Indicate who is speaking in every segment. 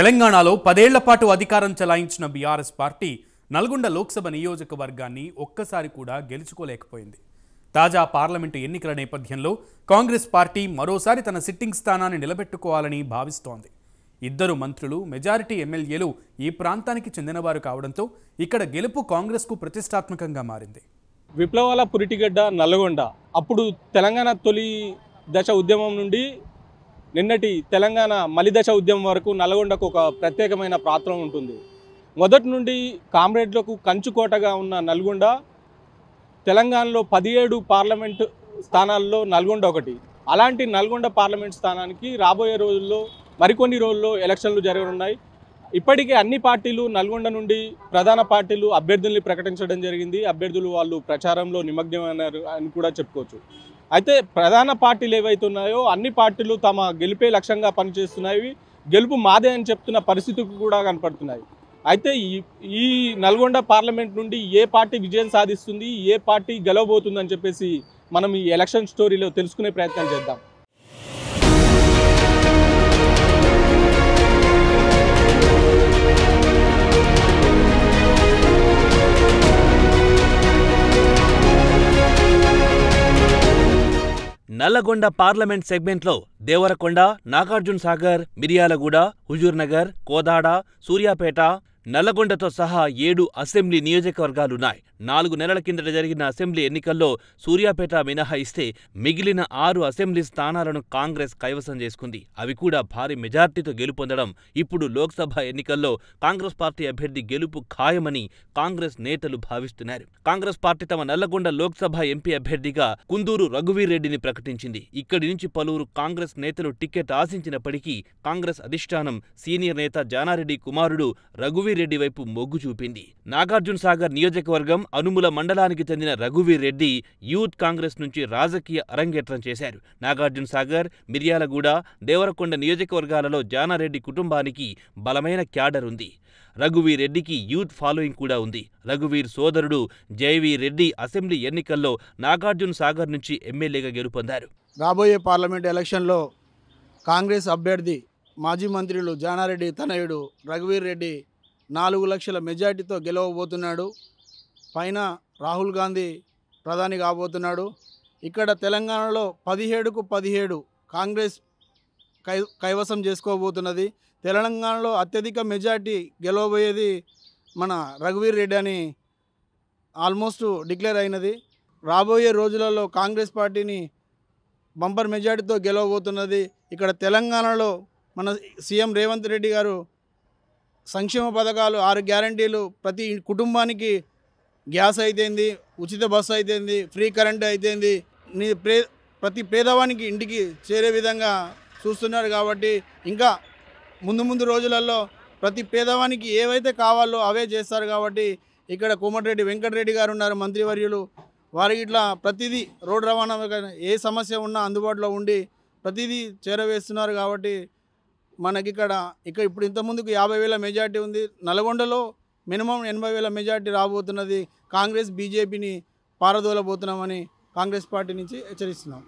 Speaker 1: తెలంగాణలో పదేళ్ల పాటు అధికారం చెలాయించిన బీఆర్ఎస్ పార్టీ నల్గొండ లోక్సభ నియోజకవర్గాన్ని ఒక్కసారి కూడా గెలుచుకోలేకపోయింది తాజా పార్లమెంటు ఎన్నికల నేపథ్యంలో కాంగ్రెస్ పార్టీ మరోసారి తన సిట్టింగ్ స్థానాన్ని నిలబెట్టుకోవాలని భావిస్తోంది ఇద్దరు మంత్రులు మెజారిటీ ఎమ్మెల్యేలు ఈ ప్రాంతానికి చెందినవారు కావడంతో ఇక్కడ గెలుపు కాంగ్రెస్కు ప్రతిష్టాత్మకంగా మారింది విప్లవాల పురిటిగడ్డ నల్గొండ అప్పుడు తెలంగాణ తొలి దశ ఉద్యమం నుండి నిన్నటి తెలంగాణ మలిదశ ఉద్యమం వరకు నల్గొండకు ఒక ప్రత్యేకమైన పాత్ర ఉంటుంది మొదటి నుండి కామ్రేడ్లకు కంచుకోటగా ఉన్న నల్గొండ తెలంగాణలో పదిహేడు పార్లమెంటు స్థానాల్లో నల్గొండ ఒకటి అలాంటి నల్గొండ పార్లమెంట్ స్థానానికి రాబోయే రోజుల్లో మరికొన్ని రోజుల్లో ఎలక్షన్లు జరగనున్నాయి ఇప్పటికే అన్ని పార్టీలు నల్గొండ నుండి ప్రధాన పార్టీలు అభ్యర్థుల్ని ప్రకటించడం జరిగింది అభ్యర్థులు వాళ్ళు ప్రచారంలో నిమగ్నమైనారు అని కూడా చెప్పుకోవచ్చు అయితే ప్రధాన పార్టీలు ఏవైతే ఉన్నాయో అన్ని పార్టీలు తమ గెలిపే లక్ష్యంగా పనిచేస్తున్నాయి గెలుపు మాదే అని చెప్తున్న పరిస్థితికి కూడా కనపడుతున్నాయి అయితే ఈ నల్గొండ పార్లమెంట్ నుండి ఏ పార్టీ విజయం సాధిస్తుంది ఏ పార్టీ గెలవబోతుందని చెప్పేసి మనం ఈ ఎలక్షన్ స్టోరీలో తెలుసుకునే ప్రయత్నం చేద్దాం
Speaker 2: నల్లగొండ పార్లమెంట్ సెగ్మెంట్లో దేవరకొండ నాగార్జున సాగర్ మిర్యాలగూడ హుజూర్నగర్ కోదాడ సూర్యాపేట నల్లగొండతో సహా ఏడు అసెంబ్లీ నియోజకవర్గాలున్నాయి నాలుగు నెలల కిందట జరిగిన అసెంబ్లీ ఎన్నికల్లో సూర్యాపేట మినహాయిస్తే మిగిలిన ఆరు అసెంబ్లీ స్థానాలను కాంగ్రెస్ కైవసం చేసుకుంది అవి కూడా భారీ మెజార్టీతో గెలుపొందడం ఇప్పుడు లోక్సభ ఎన్నికల్లో కాంగ్రెస్ పార్టీ అభ్యర్థి గెలుపు ఖాయమని కాంగ్రెస్ నేతలు భావిస్తున్నారు కాంగ్రెస్ పార్టీ తమ నల్లగొండ లోక్సభ ఎంపీ అభ్యర్థిగా కుందూరు రఘువీర్ రెడ్డిని ప్రకటించింది ఇక్కడి నుంచి పలువురు కాంగ్రెస్ నేతలు టికెట్ ఆశించినప్పటికీ కాంగ్రెస్ అధిష్టానం సీనియర్ నేత జానారెడ్డి కుమారుడు రఘువీర్ రఘువీరెడ్డి వైపు మొగ్గు చూపింది నాగార్జున సాగర్ నియోజకవర్గం అనుముల మండలానికి చెందిన రఘువీరెడ్డి యూత్ కాంగ్రెస్ నుంచి రాజకీయ అరంగేట్రం చేశారు నాగార్జున సాగర్ మిర్యాలగూడ దేవరకొండ నియోజకవర్గాలలో జానారెడ్డి కుటుంబానికి బలమైన క్యాడర్ ఉంది రఘువీరెడ్డికి యూత్ ఫాలోయింగ్ కూడా ఉంది రఘువీర్ సోదరుడు జయవీర్ రెడ్డి అసెంబ్లీ ఎన్నికల్లో నాగార్జున సాగర్ నుంచి ఎమ్మెల్యేగా గెలుపొందారు
Speaker 3: రాబోయే పార్లమెంట్ ఎలక్షన్లో కాంగ్రెస్ అభ్యర్థి మాజీ మంత్రులు జానారెడ్డి తనయుడు రఘువీర్ రెడ్డి నాలుగు లక్షల మెజార్టీతో గెలవబోతున్నాడు పైన రాహుల్ గాంధీ ప్రధాని కాబోతున్నాడు ఇక్కడ తెలంగాణలో పదిహేడుకు పదిహేడు కాంగ్రెస్ కై కైవసం చేసుకోబోతున్నది తెలంగాణలో అత్యధిక మెజార్టీ గెలవబోయేది మన రఘువీర్ రెడ్డి అని ఆల్మోస్ట్ డిక్లేర్ అయినది రాబోయే రోజులలో కాంగ్రెస్ పార్టీని బంపర్ మెజార్టీతో గెలవబోతున్నది ఇక్కడ తెలంగాణలో మన సీఎం రేవంత్ రెడ్డి గారు సంక్షేమ పథకాలు ఆరు గ్యారంటీలు ప్రతి కుటుంబానికి గ్యాస్ అయితేంది ఉచిత బస్సు అయితేంది ఫ్రీ కరెంట్ అయితేంది నీ ప్రే ప్రతి పేదవానికి ఇంటికి చేరే విధంగా చూస్తున్నారు కాబట్టి ఇంకా ముందు ముందు రోజులలో ప్రతి పేదవానికి ఏవైతే కావాలో అవే చేస్తారు కాబట్టి ఇక్కడ కోమటిరెడ్డి వెంకటరెడ్డి గారు ఉన్నారు మంత్రివర్యులు వారికి ఇట్లా ప్రతిదీ రోడ్డు రవాణా ఏ సమస్య ఉన్నా అందుబాటులో ఉండి ప్రతిదీ చేరవేస్తున్నారు కాబట్టి మనకి ఇక్కడ ఇప్పుడు ఇంతకుముందుకు యాభై వేల మెజార్టీ ఉంది నల్గొండలో మినిమం ఎనభై వేల మెజార్టీ రాబోతున్నది కాంగ్రెస్ బీజేపీని పారదోలబోతున్నామని కాంగ్రెస్ పార్టీ నుంచి హెచ్చరిస్తున్నాం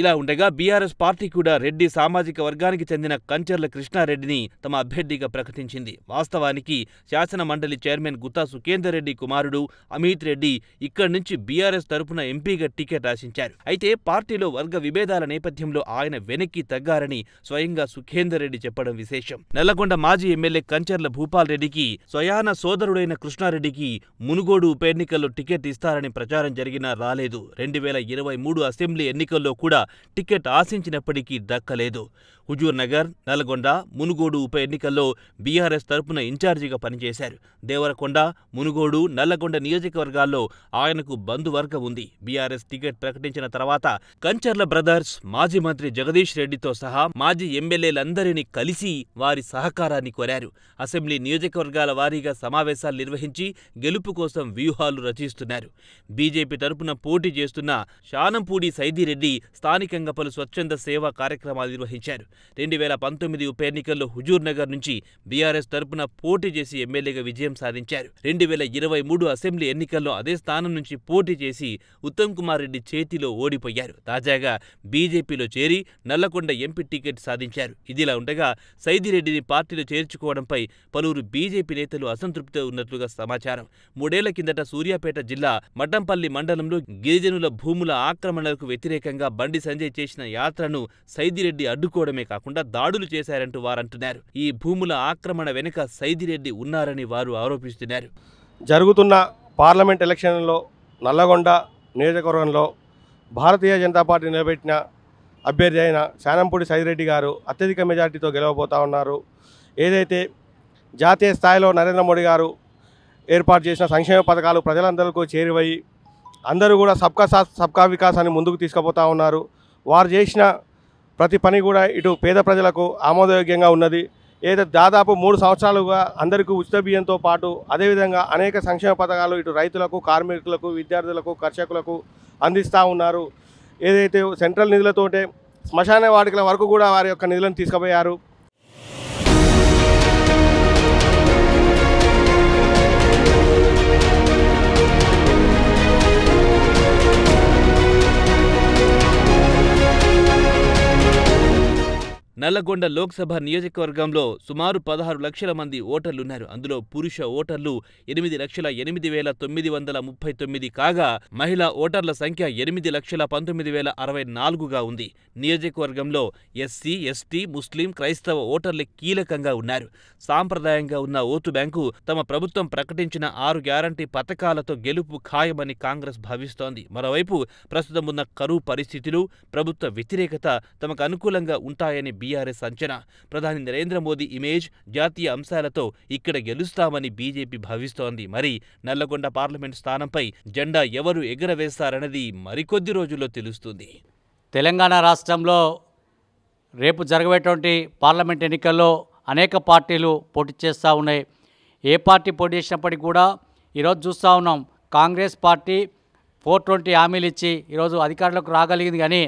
Speaker 2: ఇలా ఉండగా బీఆర్ఎస్ పార్టీ కూడా రెడ్డి సామాజిక వర్గానికి చెందిన కంచర్ల కృష్ణారెడ్డిని తమ అభ్యర్థిగా ప్రకటించింది వాస్తవానికి శాసన మండలి చైర్మన్ గుత్తా సుఖేందర్ రెడ్డి కుమారుడు అమిత్ రెడ్డి ఇక్కడి నుంచి బీఆర్ఎస్ తరపున ఎంపీగా టికెట్ ఆశించారు అయితే పార్టీలో వర్గ విభేదాల నేపథ్యంలో ఆయన వెనక్కి తగ్గారని స్వయంగా సుఖేందర్ రెడ్డి చెప్పడం విశేషం నల్లగొండ మాజీ ఎమ్మెల్యే కంచర్ల భూపాల్ రెడ్డికి స్వయాన సోదరుడైన కృష్ణారెడ్డికి మునుగోడు ఉప ఎన్నికల్లో టికెట్ ఇస్తారని ప్రచారం జరిగినా రాలేదు రెండు వేల ఇరవై మూడు అసెంబ్లీ ఎన్నికల్లో కూడా టికెట్ ఆశించినప్పటికీ దక్కలేదు హుజూర్ నగర్ నల్గొండ మునుగోడు ఉప ఎన్నికల్లో బీఆర్ఎస్ తరపున ఇన్ఛార్జిగా పనిచేశారు దేవరకొండ మునుగోడు నల్లగొండ నియోజకవర్గాల్లో ఆయనకు బంధువర్గం ఉంది బీఆర్ఎస్ టికెట్ ప్రకటించిన తర్వాత కంచర్ల బ్రదర్స్ మాజీ మంత్రి జగదీష్ రెడ్డితో సహా మాజీ ఎమ్మెల్యేలందరినీ కలిసి వారి సహకారాన్ని కోరారు అసెంబ్లీ నియోజకవర్గాల వారీగా సమావేశాలు నిర్వహించి గెలుపు కోసం వ్యూహాలు రచిస్తున్నారు బీజేపీ తరపున పోటీ చేస్తున్న శానంపూడి సైదిరెడ్డి స్థానికంగా పలు స్వచ్ఛంద సేవా కార్యక్రమాలు నిర్వహించారు రెండు వేల పంతొమ్మిది ఉప ఎన్నికల్లో హుజూర్ నగర్ నుంచి బీఆర్ఎస్ తరపున పోటీ చేసి ఎమ్మెల్యేగా విజయం సాధించారు రెండు వేల ఇరవై మూడు అసెంబ్లీ ఎన్నికల్లో అదే స్థానం నుంచి పోటీ చేసి ఉత్తమ్ కుమార్ రెడ్డి చేతిలో ఓడిపోయారు తాజాగా బీజేపీలో చేరి నల్లకొండ ఎంపీ టికెట్ సాధించారు ఇదిలా ఉండగా సైదిరెడ్డిని పార్టీలో చేర్చుకోవడంపై పలువురు బీజేపీ నేతలు అసంతృప్తితో ఉన్నట్లుగా సమాచారం మూడేళ్ల కిందట సూర్యాపేట జిల్లా మటంపల్లి మండలంలో గిరిజనుల భూముల ఆక్రమణలకు వ్యతిరేకంగా బండి సంజయ్ చేసిన యాత్రను సైదిరెడ్డి అడ్డుకోవడమే మాత్రమే కాకుండా దాడులు చేశారంటూ వారంటున్నారు ఈ భూముల ఆక్రమణ వెనుక సైదిరెడ్డి ఉన్నారని వారు ఆరోపిస్తున్నారు
Speaker 1: జరుగుతున్న పార్లమెంట్ ఎలక్షన్లో నల్లగొండ నియోజకవర్గంలో భారతీయ జనతా పార్టీ నిలబెట్టిన అభ్యర్థి అయిన శానంపూడి సైదిరెడ్డి గారు అత్యధిక మెజార్టీతో గెలవబోతా ఉన్నారు ఏదైతే జాతీయ స్థాయిలో నరేంద్ర మోడీ గారు ఏర్పాటు చేసిన సంక్షేమ పథకాలు ప్రజలందరికీ చేరువయి అందరూ కూడా సబ్కా సాత్ సబ్కా వికాస్ అని ముందుకు తీసుకుపోతా ఉన్నారు వారు చేసిన ప్రతి పని కూడా ఇటు పేద ప్రజలకు ఆమోదయోగ్యంగా ఉన్నది ఏదో దాదాపు మూడు సంవత్సరాలుగా అందరికీ ఉచిత బియ్యంతో పాటు అదేవిధంగా అనేక సంక్షేమ పథకాలు ఇటు రైతులకు కార్మికులకు విద్యార్థులకు కర్షకులకు అందిస్తూ ఉన్నారు ఏదైతే సెంట్రల్ నిధులతోటే శ్మశాన వాడికల వరకు కూడా వారి యొక్క నిధులను తీసుకుపోయారు
Speaker 2: నల్లగొండ లోక్సభ నియోజకవర్గంలో సుమారు పదహారు లక్షల మంది ఓటర్లున్నారు అందులో పురుష ఓటర్లు ఎనిమిది లక్షల ఎనిమిది వేల తొమ్మిది వందల ముప్పై తొమ్మిది కాగా మహిళా ఓటర్ల సంఖ్య ఎనిమిది లక్షల పంతొమ్మిది వేల అరవై నాలుగుగా ఉంది నియోజకవర్గంలో ఎస్సీ ఎస్టీ ముస్లిం క్రైస్తవ ఓటర్లు కీలకంగా ఉన్నారు సాంప్రదాయంగా ఉన్న ఓటు బ్యాంకు తమ ప్రభుత్వం ప్రకటించిన ఆరు గ్యారంటీ పథకాలతో గెలుపు ఖాయమని కాంగ్రెస్ భావిస్తోంది మరోవైపు ప్రస్తుతం ఉన్న కరువు పరిస్థితులు ప్రభుత్వ వ్యతిరేకత తమకు అనుకూలంగా ఉంటాయని బి టీఆర్ఎస్ అంచనా ప్రధాని నరేంద్ర మోదీ ఇమేజ్ జాతీయ అంశాలతో ఇక్కడ గెలుస్తామని బీజేపీ భావిస్తోంది మరి నల్లగొండ పార్లమెంట్ స్థానంపై జెండా ఎవరు
Speaker 4: ఎగరవేస్తారన్నది మరికొద్ది రోజుల్లో తెలుస్తుంది తెలంగాణ రాష్ట్రంలో రేపు జరగబోయేటువంటి పార్లమెంట్ ఎన్నికల్లో అనేక పార్టీలు పోటీ చేస్తూ ఉన్నాయి ఏ పార్టీ పోటీ చేసినప్పటికీ కూడా ఈరోజు చూస్తూ ఉన్నాం కాంగ్రెస్ పార్టీ ఫోర్ ట్వంటీ హామీలు ఇచ్చి ఈరోజు అధికారంలోకి రాగలిగింది కానీ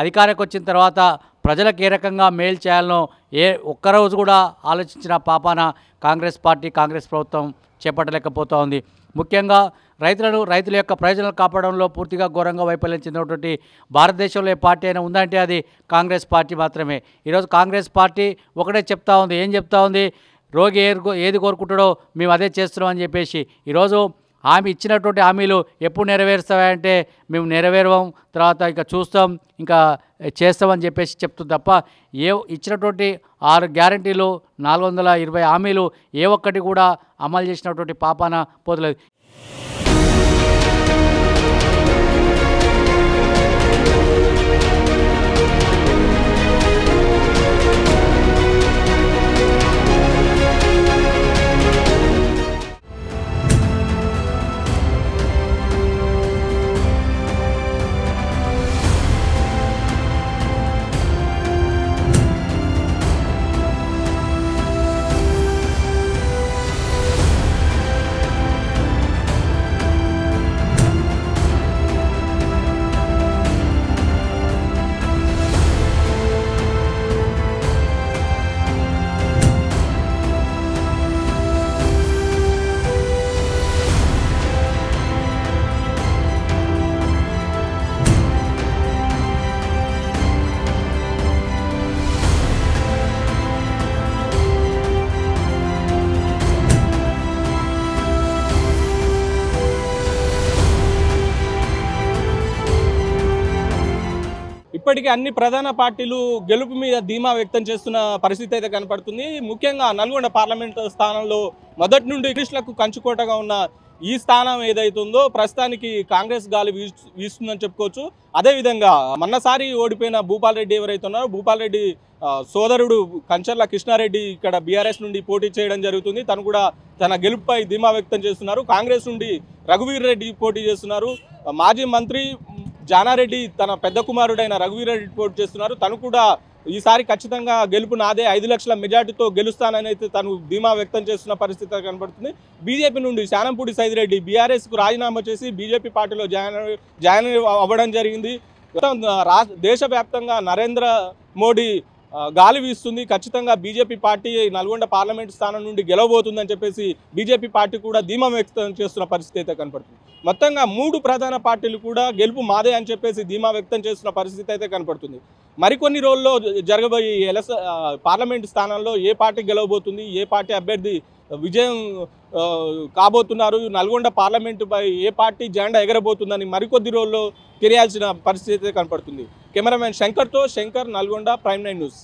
Speaker 4: అధికారంకి వచ్చిన తర్వాత ప్రజలకు ఏ రకంగా మేలు చేయాలనో ఏ ఒక్కరోజు కూడా ఆలోచించిన పాపాన కాంగ్రెస్ పార్టీ కాంగ్రెస్ ప్రభుత్వం చేపట్టలేకపోతూ ఉంది ముఖ్యంగా రైతులను రైతుల యొక్క ప్రయోజనాలు కాపాడంలో పూర్తిగా ఘోరంగా వైఫల్యం చెందినటువంటి భారతదేశంలో ఏ పార్టీ అయినా ఉందంటే అది కాంగ్రెస్ పార్టీ మాత్రమే ఈరోజు కాంగ్రెస్ పార్టీ ఒకటే చెప్తా ఉంది ఏం చెప్తా ఉంది రోగి ఏది కోరుకుంటాడో మేము అదే చేస్తున్నాం అని చెప్పేసి ఈరోజు ఆమె ఇచ్చినటువంటి హామీలు ఎప్పుడు నెరవేరుస్తాయంటే మేము నెరవేరవం తర్వాత ఇంకా చూస్తాం ఇంకా చేస్తామని చెప్పేసి చెప్తుంది తప్ప ఏ ఇచ్చినటువంటి ఆరు గ్యారంటీలు నాలుగు వందల ఇరవై హామీలు ఏ ఒక్కటి కూడా అమలు చేసినటువంటి పాపాన పోతలేదు
Speaker 1: ఇప్పటికీ అన్ని ప్రధాన పార్టీలు గెలుపు మీద ధీమా వ్యక్తం చేస్తున్న పరిస్థితి అయితే కనపడుతుంది ముఖ్యంగా నల్గొండ పార్లమెంట్ స్థానంలో మొదటి నుండి ఇంగ్లీష్లకు కంచుకోటగా ఉన్న ఈ స్థానం ఏదైతుందో ప్రస్తుతానికి కాంగ్రెస్ గాలి వీస్తుందని చెప్పుకోవచ్చు అదేవిధంగా మొన్నసారి ఓడిపోయిన భూపాల్ రెడ్డి ఎవరైతే ఉన్నారో భూపాల్ రెడ్డి సోదరుడు కంచర్ల కృష్ణారెడ్డి ఇక్కడ బీఆర్ఎస్ నుండి పోటీ చేయడం జరుగుతుంది తను కూడా తన గెలుపుపై ధీమా వ్యక్తం చేస్తున్నారు కాంగ్రెస్ నుండి రఘువీర్ రెడ్డి పోటీ చేస్తున్నారు మాజీ మంత్రి జానారెడ్డి తన పెద్ద కుమారుడైన రఘువీరెడ్డి పోటీ చేస్తున్నారు తను కూడా ఈసారి ఖచ్చితంగా గెలుపు నాదే ఐదు లక్షల మెజార్టీతో గెలుస్తానని అయితే తను ధీమా వ్యక్తం చేస్తున్న పరిస్థితి కనబడుతుంది బీజేపీ నుండి శానంపూడి సైదిరెడ్డి బీఆర్ఎస్కు రాజీనామా చేసి బీజేపీ పార్టీలో జాయిన్ జాయిన్ అవ్వడం జరిగింది దేశవ్యాప్తంగా నరేంద్ర మోడీ గాలి వీస్తుంది ఖచ్చితంగా బీజేపీ పార్టీ నల్గొండ పార్లమెంట్ స్థానం నుండి గెలవబోతుందని చెప్పేసి బీజేపీ పార్టీ కూడా ధీమా వ్యక్తం చేస్తున్న పరిస్థితి అయితే కనపడుతుంది మొత్తంగా మూడు ప్రధాన పార్టీలు కూడా గెలుపు మాదే అని చెప్పేసి ధీమా వ్యక్తం చేస్తున్న పరిస్థితి అయితే కనపడుతుంది మరికొన్ని రోజుల్లో జరగబోయే ఎలస పార్లమెంట్ స్థానంలో ఏ పార్టీ గెలవబోతుంది ఏ పార్టీ అభ్యర్థి విజయం కాబోతున్నారు నల్గొండ పార్లమెంటుపై ఏ పార్టీ జెండా ఎగరబోతుందని మరికొద్ది రోజుల్లో తెలియాల్సిన పరిస్థితి అయితే కనపడుతుంది కెమెరామెన్ శంకర్తో Shankar Nalgonda prime nine news